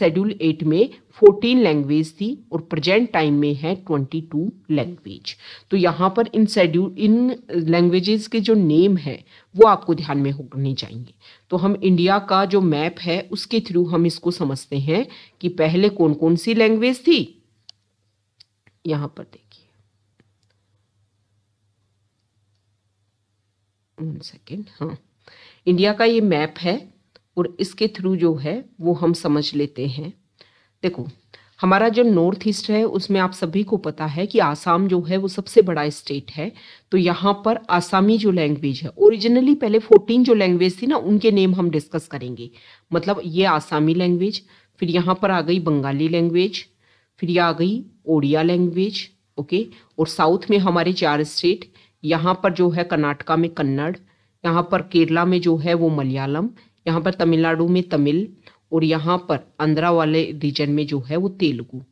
schedule eight में 14 language थी और प्रेजेंट टाइम में है 22 लैंग्वेज तो यहाँ पर इन शेड्यूल इन लैंग्वेजेस के जो नेम है वो आपको ध्यान में होने चाहिए तो हम इंडिया का जो मैप है उसके थ्रू हम इसको समझते हैं कि पहले कौन कौन सी लैंग्वेज थी यहाँ पर देखिए सेकेंड हाँ इंडिया का ये मैप है और इसके थ्रू जो है वो हम समझ लेते हैं देखो हमारा जो नॉर्थ ईस्ट है उसमें आप सभी को पता है कि आसाम जो है वो सबसे बड़ा स्टेट है तो यहाँ पर आसामी जो लैंग्वेज है ओरिजिनली पहले 14 जो लैंग्वेज थी ना उनके नेम हम डिस्कस करेंगे मतलब ये आसामी लैंग्वेज फिर यहाँ पर आ गई बंगाली लैंग्वेज फिर ये आ गई ओडिया लैंग्वेज ओके और साउथ में हमारे चार स्टेट यहाँ पर जो है कर्नाटका में कन्नड़ यहाँ पर केरला में जो है वो मलयालम यहाँ पर तमिलनाडु में तमिल और यहाँ पर आंध्रा वाले रीजन में जो है वो तेलुगु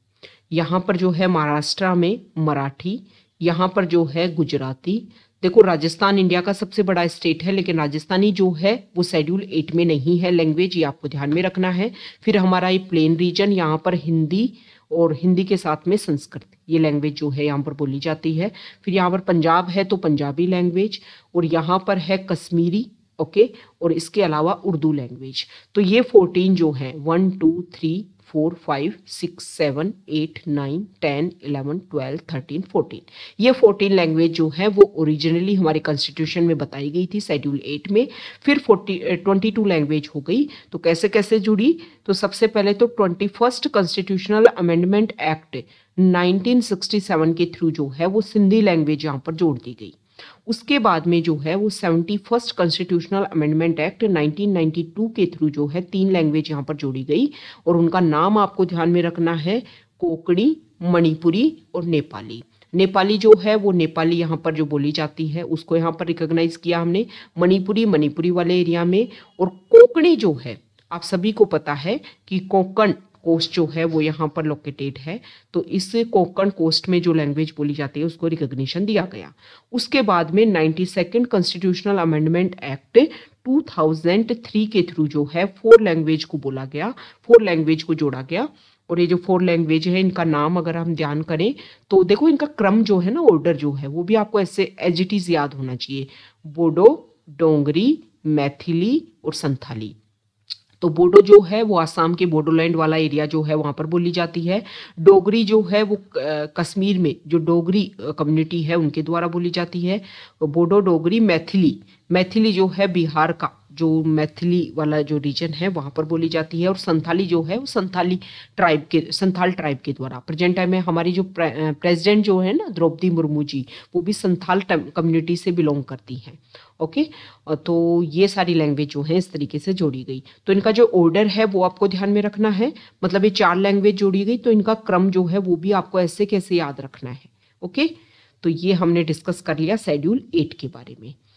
यहाँ पर जो है महाराष्ट्र में मराठी यहाँ पर जो है गुजराती देखो राजस्थान इंडिया का सबसे बड़ा स्टेट है लेकिन राजस्थानी जो है वो शेड्यूल एट में नहीं है लैंग्वेज ये आपको ध्यान में रखना है फिर हमारा ये प्लेन रीजन यहाँ पर हिंदी और हिंदी के साथ में संस्कृत ये लैंग्वेज जो है यहाँ पर बोली जाती है फिर यहाँ पर पंजाब है तो पंजाबी लैंग्वेज और यहाँ पर है कश्मीरी ओके और इसके अलावा उर्दू लैंग्वेज तो ये फोर्टीन जो है one two three four five six seven eight nine ten eleven twelve thirteen fourteen ये फोर्टीन लैंग्वेज जो है वो ओरिजिनली हमारे कॉन्स्टिट्यूशन में बताई गई थी शेड्यूल एट में फिर फोर्टी ट्वेंटी टू लैंग्वेज हो गई तो कैसे कैसे जुड़ी तो सबसे पहले तो twenty first constitutional amendment act 1967 के थ्रू जो है वो सिंधी लैंग्वेज यहाँ पर जोड़ दी गई उसके बाद में जो है वो seventy first constitutional amendment act 1992 के थ्रू जो है तीन लैंग्वेज यहाँ पर जोड़ी गई और उनका नाम आपको ध्यान में रखना है कोकड़ी मणिपुरी और नेपाली नेपाली जो है वो नेपाली यहाँ पर जो बोली जाती है उसको यहाँ पर रिकॉग्नाइज किया हमने मणिपुरी मणिपुरी वाले एरिया में और कोकड़ी जो है आप सभी को पता है कि कोंकण कोस्ट जो है वो यहाँ पर लोकेटेड है तो इस कोकण कोस्ट में जो लैंग्वेज बोली जाती है उसको रिकग्निशन दिया गया उसके बाद में ninety second constitutional amendment act 2003 के थ्रू जो है फोर लैंग्वेज को बोला गया फोर लैंग्वेज को जोड़ा गया और ये जो फोर लैंग्वेज है इनका नाम अगर हम ध्यान करें तो देखो इनका क्रम जो है ना ऑर्डर जो है वो भी आपको ऐसे एजिटीज याद होना चाहिए बोडो डोंगरी मैथिली और संथाली तो बोडो जो है वो आसाम के बोडोलैंड वाला एरिया जो है वहाँ पर बोली जाती है डोगरी जो है वो कश्मीर में जो डोगरी कम्युनिटी है उनके द्वारा बोली जाती है बोडो डोगरी मैथिली मैथिली जो है बिहार का जो मैथिली वाला जो रीजन है वहाँ पर बोली जाती है और संथाली जो है वो संथाली ट्राइब के संथाल ट्राइब के द्वारा प्रेजेंट टाइम में हमारी जो प्रेजिडेंट प्रेसिडेंट जो है ना द्रौपदी मुर्मू जी वो भी संथाल कम्युनिटी से बिलोंग करती हैं ओके तो ये सारी लैंग्वेज जो है इस तरीके से जोड़ी गई तो इनका जो ऑर्डर है वो आपको ध्यान में रखना है मतलब ये चार लैंग्वेज जोड़ी गई तो इनका क्रम जो है वो भी आपको ऐसे कैसे याद रखना है ओके तो ये हमने डिस्कस कर लिया शेड्यूल एट के बारे में